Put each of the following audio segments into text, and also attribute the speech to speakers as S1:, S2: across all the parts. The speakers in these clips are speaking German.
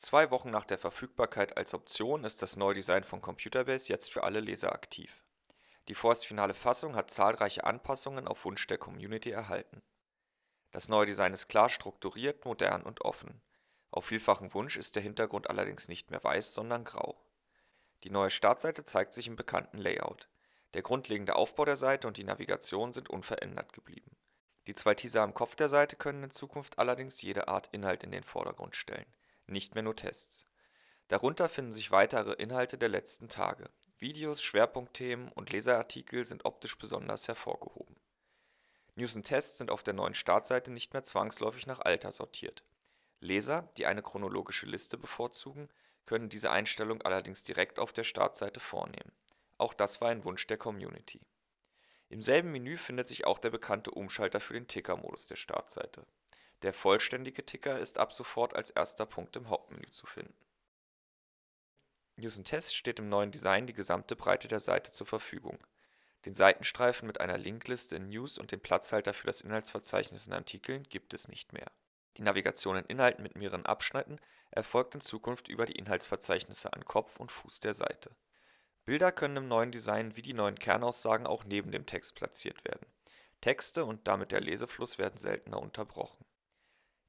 S1: Zwei Wochen nach der Verfügbarkeit als Option ist das neue Design von Computerbase jetzt für alle Leser aktiv. Die vorerst finale Fassung hat zahlreiche Anpassungen auf Wunsch der Community erhalten. Das neue Design ist klar strukturiert, modern und offen. Auf vielfachen Wunsch ist der Hintergrund allerdings nicht mehr weiß, sondern grau. Die neue Startseite zeigt sich im bekannten Layout. Der grundlegende Aufbau der Seite und die Navigation sind unverändert geblieben. Die zwei Teaser am Kopf der Seite können in Zukunft allerdings jede Art Inhalt in den Vordergrund stellen nicht mehr nur Tests. Darunter finden sich weitere Inhalte der letzten Tage. Videos, Schwerpunktthemen und Leserartikel sind optisch besonders hervorgehoben. News und Tests sind auf der neuen Startseite nicht mehr zwangsläufig nach Alter sortiert. Leser, die eine chronologische Liste bevorzugen, können diese Einstellung allerdings direkt auf der Startseite vornehmen. Auch das war ein Wunsch der Community. Im selben Menü findet sich auch der bekannte Umschalter für den Ticker-Modus der Startseite. Der vollständige Ticker ist ab sofort als erster Punkt im Hauptmenü zu finden. News Test steht im neuen Design die gesamte Breite der Seite zur Verfügung. Den Seitenstreifen mit einer Linkliste in News und dem Platzhalter für das Inhaltsverzeichnis in Artikeln gibt es nicht mehr. Die Navigation in Inhalten mit mehreren Abschnitten erfolgt in Zukunft über die Inhaltsverzeichnisse an Kopf und Fuß der Seite. Bilder können im neuen Design wie die neuen Kernaussagen auch neben dem Text platziert werden. Texte und damit der Lesefluss werden seltener unterbrochen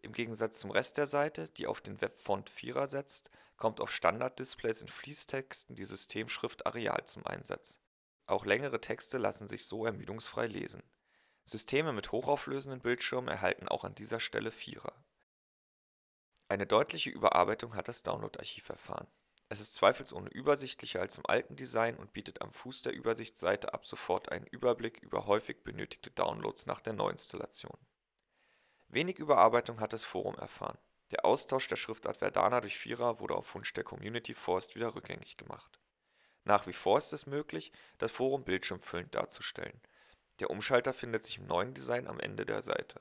S1: im Gegensatz zum Rest der Seite, die auf den Webfont 4er setzt, kommt auf Standard-Displays in Fließtexten die Systemschrift Arial zum Einsatz. Auch längere Texte lassen sich so ermüdungsfrei lesen. Systeme mit hochauflösenden Bildschirmen erhalten auch an dieser Stelle 4er. Eine deutliche Überarbeitung hat das Download-Archiv erfahren. Es ist zweifelsohne übersichtlicher als im alten Design und bietet am Fuß der Übersichtsseite ab sofort einen Überblick über häufig benötigte Downloads nach der Neuinstallation Wenig Überarbeitung hat das Forum erfahren. Der Austausch der Schriftart Verdana durch Vierer wurde auf Wunsch der Community Forst wieder rückgängig gemacht. Nach wie vor ist es möglich, das Forum bildschirmfüllend darzustellen. Der Umschalter findet sich im neuen Design am Ende der Seite.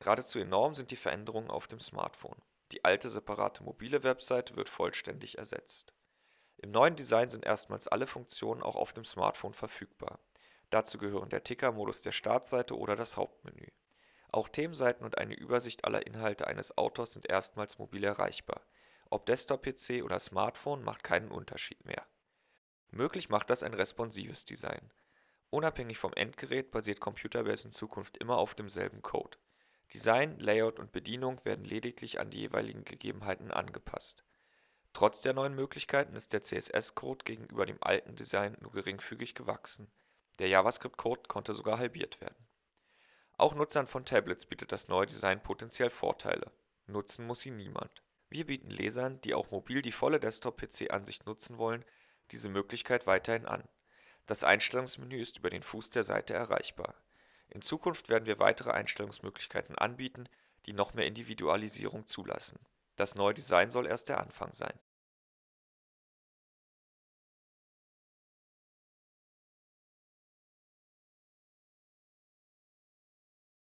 S1: Geradezu enorm sind die Veränderungen auf dem Smartphone. Die alte separate mobile Webseite wird vollständig ersetzt. Im neuen Design sind erstmals alle Funktionen auch auf dem Smartphone verfügbar. Dazu gehören der Ticker-Modus der Startseite oder das Hauptmenü auch Themenseiten und eine Übersicht aller Inhalte eines Autors sind erstmals mobil erreichbar. Ob Desktop-PC oder Smartphone macht keinen Unterschied mehr. Möglich macht das ein responsives Design. Unabhängig vom Endgerät basiert Computerbase in Zukunft immer auf demselben Code. Design, Layout und Bedienung werden lediglich an die jeweiligen Gegebenheiten angepasst. Trotz der neuen Möglichkeiten ist der CSS-Code gegenüber dem alten Design nur geringfügig gewachsen. Der JavaScript-Code konnte sogar halbiert werden auch Nutzern von Tablets bietet das neue Design potenziell Vorteile, nutzen muss sie niemand. Wir bieten Lesern, die auch mobil die volle Desktop-PC-Ansicht nutzen wollen, diese Möglichkeit weiterhin an. Das Einstellungsmenü ist über den Fuß der Seite erreichbar. In Zukunft werden wir weitere Einstellungsmöglichkeiten anbieten, die noch mehr Individualisierung zulassen. Das neue Design soll erst der Anfang sein